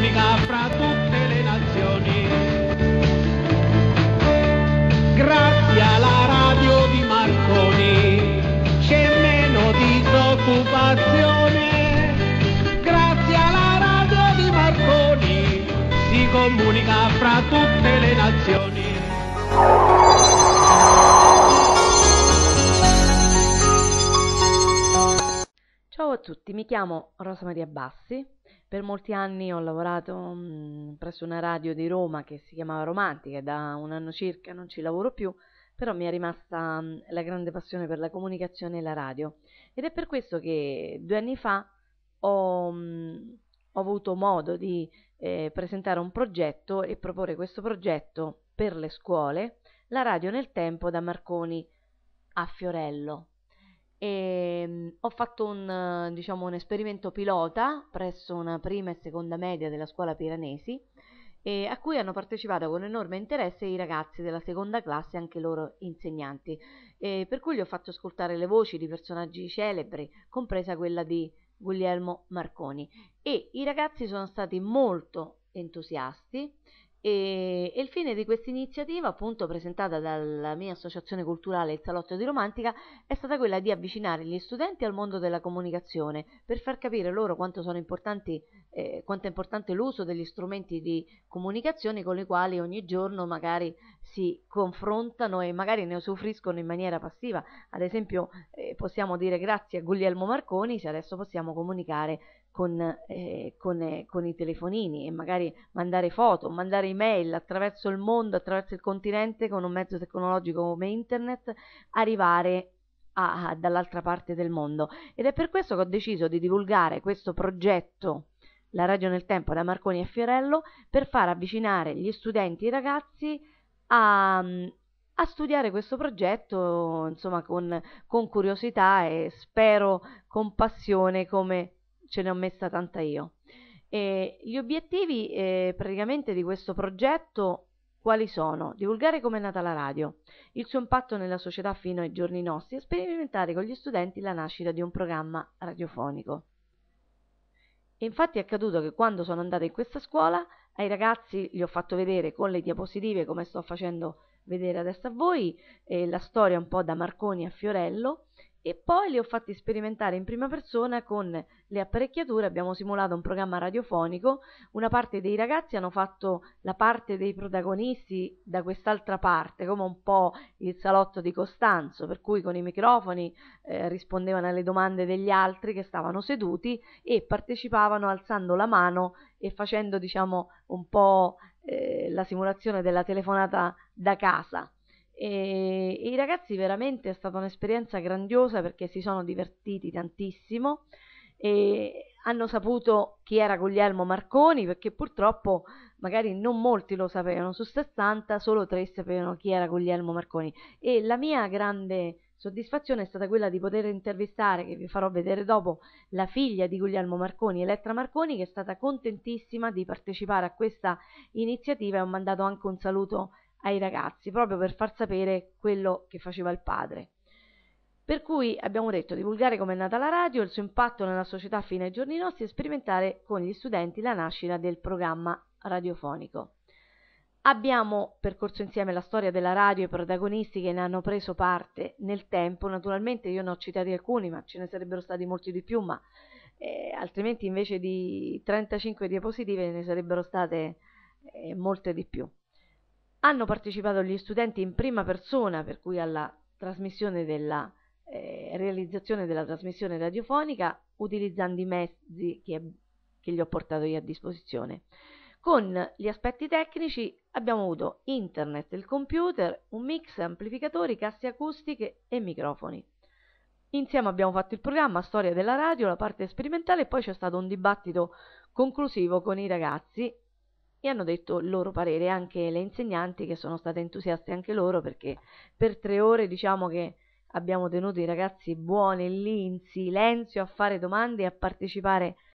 unica fra tutte le nazioni. Grazie alla radio di Marconi c'è meno disoccupazione. Grazie alla radio di Marconi si comunica fra tutte le nazioni. Ciao a tutti, mi chiamo Rosa Maria Bassi per molti anni ho lavorato mm, presso una radio di Roma che si chiamava Romantica, da un anno circa non ci lavoro più, però mi è rimasta mm, la grande passione per la comunicazione e la radio ed è per questo che due anni fa ho, mm, ho avuto modo di eh, presentare un progetto e proporre questo progetto per le scuole, la radio nel tempo da Marconi a Fiorello. E ehm, ho fatto un, diciamo, un, esperimento pilota presso una prima e seconda media della scuola piranesi eh, a cui hanno partecipato con enorme interesse i ragazzi della seconda classe e anche i loro insegnanti, eh, per cui gli ho fatto ascoltare le voci di personaggi celebri, compresa quella di Guglielmo Marconi e i ragazzi sono stati molto entusiasti e, e, il fine di questa iniziativa, appunto presentata dalla mia associazione culturale Il Salotto di Romantica, è stata quella di avvicinare gli studenti al mondo della comunicazione per far capire loro quanto, eh, quanto è importante l'uso degli strumenti di comunicazione con i quali ogni giorno magari si confrontano e magari ne usufruiscono in maniera passiva. Ad esempio, eh, possiamo dire grazie a Guglielmo Marconi se adesso possiamo comunicare con, eh, con, eh, con, i telefonini e magari mandare foto, mandare email attraverso il mondo, attraverso il continente con un mezzo tecnologico come internet, arrivare a, a, dall'altra parte del mondo. Ed è per questo che ho deciso di divulgare questo progetto, la radio nel tempo, da Marconi e Fiorello, per far avvicinare gli studenti e i ragazzi a, a studiare questo progetto, insomma, con, con curiosità e spero con passione come ce ne ho messa tanta io. E gli obiettivi eh, praticamente di questo progetto quali sono? Divulgare come è nata la radio, il suo impatto nella società fino ai giorni nostri e sperimentare con gli studenti la nascita di un programma radiofonico. E infatti è accaduto che quando sono andata in questa scuola ai ragazzi gli ho fatto vedere con le diapositive come sto facendo vedere adesso a voi eh, la storia un po' da Marconi a Fiorello e poi li ho fatti sperimentare in prima persona con le apparecchiature, abbiamo simulato un programma radiofonico, una parte dei ragazzi hanno fatto la parte dei protagonisti da quest'altra parte, come un po' il salotto di Costanzo, per cui con i microfoni eh, rispondevano alle domande degli altri che stavano seduti e partecipavano alzando la mano e facendo diciamo un po' eh, la simulazione della telefonata da casa. E, e i ragazzi veramente è stata un'esperienza grandiosa perché si sono divertiti tantissimo e hanno saputo chi era Guglielmo Marconi perché purtroppo magari non molti lo sapevano su 60 solo tre sapevano chi era Guglielmo Marconi e la mia grande soddisfazione è stata quella di poter intervistare che vi farò vedere dopo la figlia di Guglielmo Marconi Elettra Marconi che è stata contentissima di partecipare a questa iniziativa e ho mandato anche un saluto ai ragazzi, proprio per far sapere quello che faceva il padre. Per cui abbiamo detto divulgare come è nata la radio, il suo impatto nella società fino ai giorni nostri e sperimentare con gli studenti la nascita del programma radiofonico. Abbiamo percorso insieme la storia della radio e i protagonisti che ne hanno preso parte nel tempo, naturalmente io ne ho citati alcuni, ma ce ne sarebbero stati molti di più, ma eh, altrimenti invece di 35 diapositive ne sarebbero state eh, molte di più. Hanno partecipato gli studenti in prima persona, per cui alla trasmissione della eh, realizzazione della trasmissione radiofonica, utilizzando i mezzi che, che gli ho portato io a disposizione. Con gli aspetti tecnici abbiamo avuto internet, il computer, un mix, amplificatori, casse acustiche e microfoni. Insieme abbiamo fatto il programma Storia della radio, la parte sperimentale e poi c'è stato un dibattito conclusivo con i ragazzi e hanno detto il loro parere anche le insegnanti che sono state entusiaste anche loro perché per tre ore diciamo che abbiamo tenuto i ragazzi buoni lì in silenzio a fare domande e a partecipare